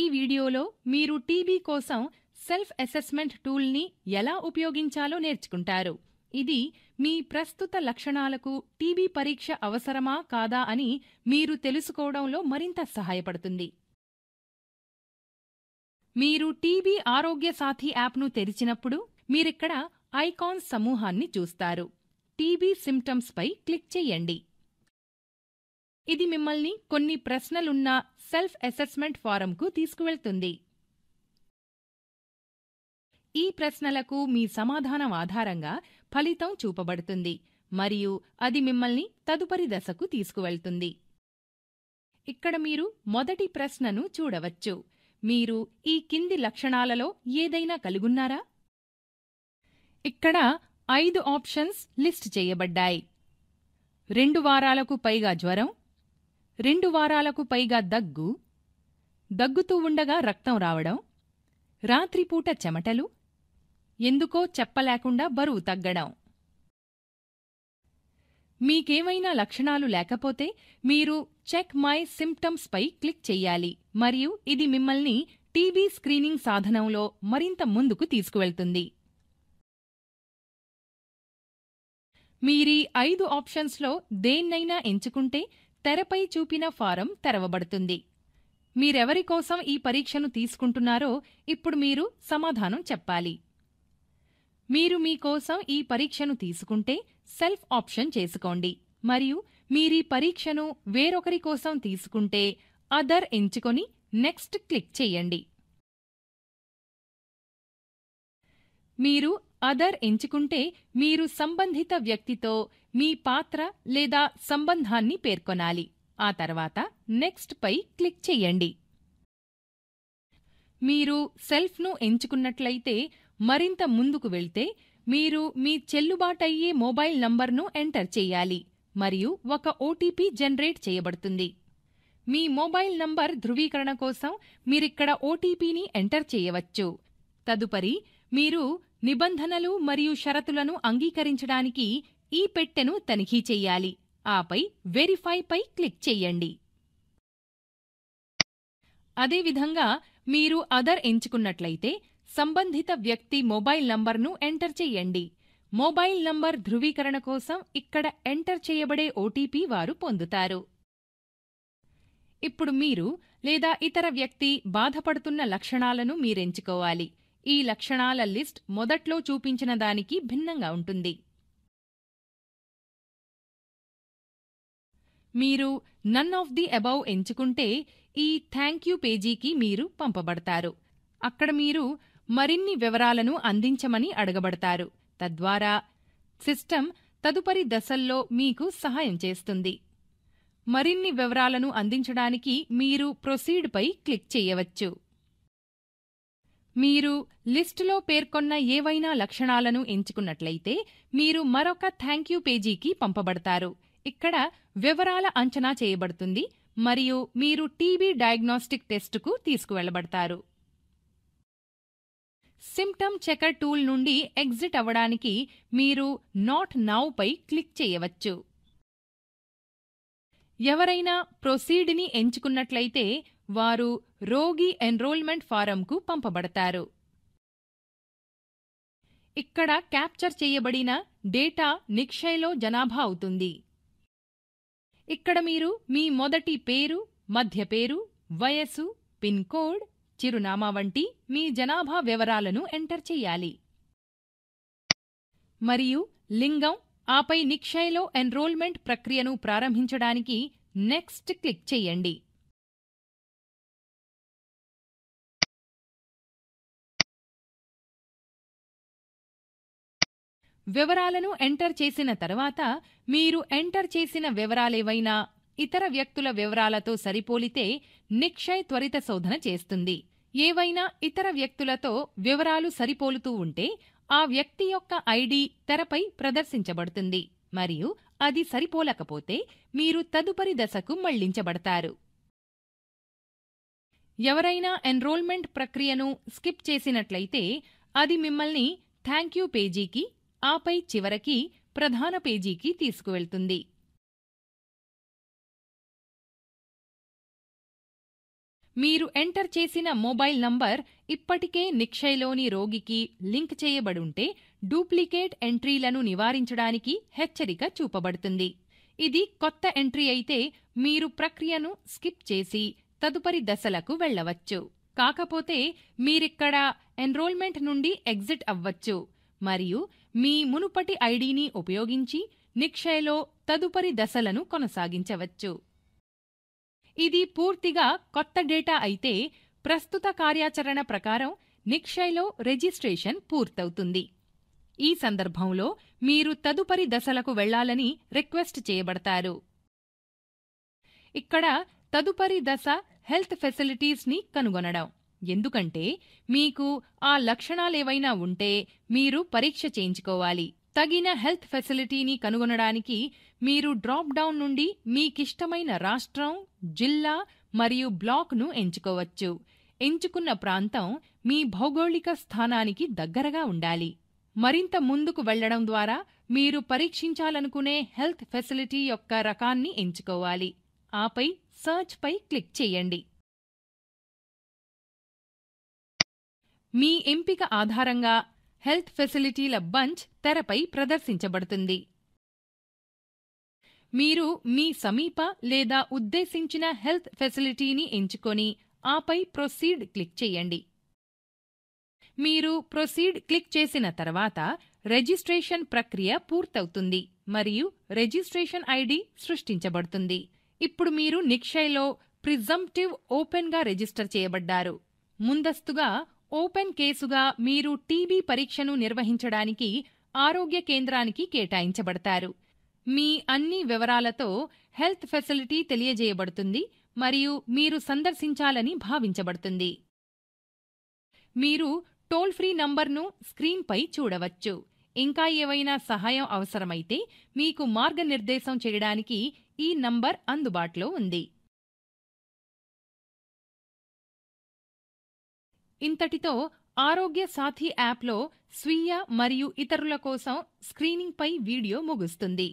ఈ వీడియోలో మీరు టీబీ కోసం సెల్ఫ్ అసెస్మెంట్ టూల్ని ఎలా ఉపయోగించాలో నేర్చుకుంటారు ఇది మీ ప్రస్తుత లక్షణాలకు టీబీ పరీక్ష అవసరమా కాదా అని మీరు తెలుసుకోవడంలో మరింత సహాయపడుతుంది మీరు టీబీ ఆరోగ్య సాథి యాప్ను తెరిచినప్పుడు మీరిక్కడ ఐకాన్స్ సమూహాన్ని చూస్తారు టీబీ సిమ్టమ్స్పై క్లిక్ చేయండి ఇది మిమ్మల్ని కొన్ని ప్రశ్నలున్న సెల్ఫ్ అసెస్మెంట్ ఫారంకు తీసుకువెళ్తుంది ఈ ప్రశ్నలకు మీ సమాధానం ఆధారంగా ఫలితం చూపబడుతుంది మరియు అది మిమ్మల్ని తదుపరి దశకు తీసుకువెళ్తుంది ఇక్కడ మీరు మొదటి ప్రశ్నను చూడవచ్చు మీరు ఈ కింది లక్షణాలలో ఏదైనా కలుగున్నారా ఇక్కడ ఐదు ఆప్షన్స్ లిస్ట్ చేయబడ్డాయి రెండు వారాలకు పైగా జ్వరం రెండు వారాలకు పైగా దగ్గు దగ్గుతూ ఉండగా రక్తం రావడం రాత్రిపూట చెమటలు ఎందుకో చెప్పలేకుండా బరువు తగ్గడం మీకేమైనా లక్షణాలు లేకపోతే మీరు చెక్ మై సిమ్టమ్స్పై క్లిక్ చెయ్యాలి మరియు ఇది మిమ్మల్ని టీబీ స్క్రీనింగ్ సాధనంలో మరింత ముందుకు తీసుకువెళ్తుంది మీరీ ఐదు ఆప్షన్స్లో దేన్నైనా ఎంచుకుంటే తెరపై చూపిన ఫారం తెరవబడుతుంది మీరెవరి కోసం ఈ పరీక్షను తీసుకుంటున్నారో ఇప్పుడు మీరు సమాధానం చెప్పాలి మీరు మీకోసం ఈ పరీక్షను తీసుకుంటే సెల్ఫ్ ఆప్షన్ చేసుకోండి మరియు మీరీ పరీక్షను వేరొకరి కోసం తీసుకుంటే అదర్ ఎంచుకొని నెక్స్ట్ క్లిక్ చేయండి మీరు అదర్ ఎంచుకుంటే మీరు సంబంధిత వ్యక్తితో మీ పాత్ర లేదా సంబంధాన్ని పేర్కొనాలి ఆ తర్వాత నెక్స్ట్ పై క్లిక్ చేయండి మీరు సెల్ఫ్ను ఎంచుకున్నట్లయితే మరింత ముందుకు వెళ్తే మీరు మీ చెల్లుబాటయ్యే మొబైల్ నంబర్ను ఎంటర్ చేయాలి మరియు ఒక ఓటీపీ జనరేట్ చేయబడుతుంది మీ మొబైల్ నంబర్ ధృవీకరణ కోసం మీరిక్కడ ఓటీపీని ఎంటర్ చేయవచ్చు తదుపరి మీరు నిబంధనలు మరియు షరతులను అంగీకరించడానికి ఈ పెట్టెను తనిఖీ చెయ్యాలి ఆపై వెరిఫై పై క్లిక్ చెయ్యండి అదేవిధంగా మీరు అదర్ ఎంచుకున్నట్లయితే సంబంధిత వ్యక్తి మొబైల్ నంబర్ను ఎంటర్ చెయ్యండి మొబైల్ నంబర్ ధృవీకరణ కోసం ఇక్కడ ఎంటర్ చేయబడే ఓటీపీ వారు పొందుతారు ఇప్పుడు మీరు లేదా ఇతర వ్యక్తి బాధపడుతున్న లక్షణాలను మీరెంచుకోవాలి ఈ లక్షణాల లిస్ట్ మొదట్లో చూపించిన దానికి భిన్నంగా ఉంటుంది మీరు నన్ ఆఫ్ ది అబౌవ్ ఎంచుకుంటే ఈ థ్యాంక్ యూ పేజీకి మీరు పంపబడతారు అక్కడ మీరు మరిన్ని వివరాలను అందించమని అడగబడతారు తద్వారా సిస్టమ్ తదుపరి దశల్లో మీకు సహాయం చేస్తుంది మరిన్ని వివరాలను అందించడానికి మీరు ప్రొసీడ్పై క్లిక్ చేయవచ్చు మీరు లిస్టులో పేర్కొన్న ఏవైనా లక్షణాలను ఎంచుకున్నట్లయితే మీరు మరొక థ్యాంక్ యూ పేజీకి పంపబడతారు ఇక్కడ వివరాల అంచనా చేయబడుతుంది మరియు మీరు టీబీ డయాగ్నోస్టిక్ టెస్టుకు తీసుకువెళ్లబడతారు సిమ్టమ్ చెకర్ టూల్ నుండి ఎగ్జిట్ అవ్వడానికి మీరు నాట్ నౌపై క్లిక్ చేయవచ్చు ఎవరైనా ప్రొసీడ్ని ఎంచుకున్నట్లయితే వారు రోగి ఎన్రోల్మెంట్ ఫారంకు పంపబడతారు ఇక్కడ క్యాప్చర్ చేయబడిన డేటా నిక్షయలో జనాభా అవుతుంది ఇక్కడ మీరు మీ మొదటి పేరు మధ్య పేరు వయస్సు పిన్ కోడ్ చిరునామా వంటి మీ జనాభా వివరాలను ఎంటర్ చేయాలి మరియు లింగం ఆపై నిక్షయలో ఎన్రోల్మెంట్ ప్రక్రియను ప్రారంభించడానికి నెక్స్ట్ క్లిక్ చేయండి వివరాలను ఎంటర్ చేసిన తర్వాత మీరు ఎంటర్ చేసిన వివరాలేవైనా ఇతర వ్యక్తుల వివరాలతో సరిపోలితే నిక్షయ్ త్వరిత శోధన చేస్తుంది ఏవైనా ఇతర వ్యక్తులతో వివరాలు సరిపోలుతూ ఉంటే ఆ వ్యక్తి యొక్క ఐడి తెరపై ప్రదర్శించబడుతుంది మరియు అది సరిపోలకపోతే మీరు తదుపరి దశకు మళ్లించబడతారు ఎవరైనా ఎన్రోల్మెంట్ ప్రక్రియను స్కిప్ చేసినట్లయితే అది మిమ్మల్ని థ్యాంక్ యూ పేజీకి ఆపై చివరికి ప్రధాన పేజీకి తీసుకువెళ్తుంది మీరు ఎంటర్ చేసిన మొబైల్ నంబర్ ఇప్పటికే నిక్షయ్లోని రోగికి లింక్ చేయబడుంటే డూప్లికేట్ ఎంట్రీలను నివారించడానికి హెచ్చరిక చూపబడుతుంది ఇది కొత్త ఎంట్రీ అయితే మీరు ప్రక్రియను స్కిప్ చేసి తదుపరి దశలకు వెళ్లవచ్చు కాకపోతే మీరిక్కడ ఎన్రోల్మెంట్ నుండి ఎగ్జిట్ అవ్వచ్చు మరియు మీ మునుపటి ఐడిని ఉపయోగించి నిక్షయలో తదుపరి దశలను కొనసాగించవచ్చు ఇది పూర్తిగా కొత్త డేటా అయితే ప్రస్తుత కార్యాచరణ ప్రకారం నిక్షయలో రిజిస్ట్రేషన్ పూర్తవుతుంది ఈ సందర్భంలో మీరు తదుపరి దశలకు వెళ్లాలని రిక్వెస్ట్ చేయబడతారు ఇక్కడ తదుపరి దశ హెల్త్ ఫెసిలిటీస్ని కనుగొనడం ఎందుకంటే మీకు ఆ లక్షణాలేవైనా ఉంటే మీరు పరీక్ష చేయించుకోవాలి తగిన హెల్త్ ఫెసిలిటీని కనుగొనడానికి మీరు డ్రాప్ డౌన్ నుండి మీకిష్టమైన రాష్ట్రం జిల్లా మరియు బ్లాక్ను ఎంచుకోవచ్చు ఎంచుకున్న ప్రాంతం మీ భౌగోళిక స్థానానికి దగ్గరగా ఉండాలి మరింత ముందుకు వెళ్లడం ద్వారా మీరు పరీక్షించాలనుకునే హెల్త్ ఫెసిలిటీ యొక్క రకాన్ని ఎంచుకోవాలి ఆపై సర్చ్ పై క్లిక్ చేయండి మీ ఎంపిక ఆధారంగా హెల్త్ ఫెసిలిటీల బంచ్ తెరపై ప్రదర్శించబడుతుంది మీరు మీ సమీప లేదా ఉద్దేశించిన హెల్త్ ఫెసిలిటీని ఎంచుకొని ఆపై ప్రొసీడ్ క్లిక్ చేయండి మీరు ప్రొసీడ్ క్లిక్ చేసిన తర్వాత రిజిస్ట్రేషన్ ప్రక్రియ పూర్తవుతుంది మరియు రిజిస్ట్రేషన్ ఐడి సృష్టించబడుతుంది ఇప్పుడు మీరు నిక్షయ్లో ప్రిజంప్టివ్ ఓపెన్గా రిజిస్టర్ చేయబడ్డారు ముందస్తుగా ఓపెన్ కేసుగా మీరు టీబీ పరీక్షను నిర్వహించడానికి ఆరోగ్య కేంద్రానికి కేటాయించబడతారు మీ అన్ని వివరాలతో హెల్త్ ఫెసిలిటీ తెలియజేయబడుతుంది మరియు మీరు సందర్శించాలని భావించబడుతుంది మీరు టోల్ ఫ్రీ నంబర్ను స్క్రీన్పై చూడవచ్చు ఇంకా ఏవైనా సహాయం అవసరమైతే మీకు మార్గనిర్దేశం చేయడానికి ఈ నంబర్ అందుబాటులో ఉంది ఇంతటితో ఆరోగ్య సాథీ యాప్లో స్వీయ మరియు ఇతరుల కోసం స్క్రీనింగ్పై వీడియో ముగుస్తుంది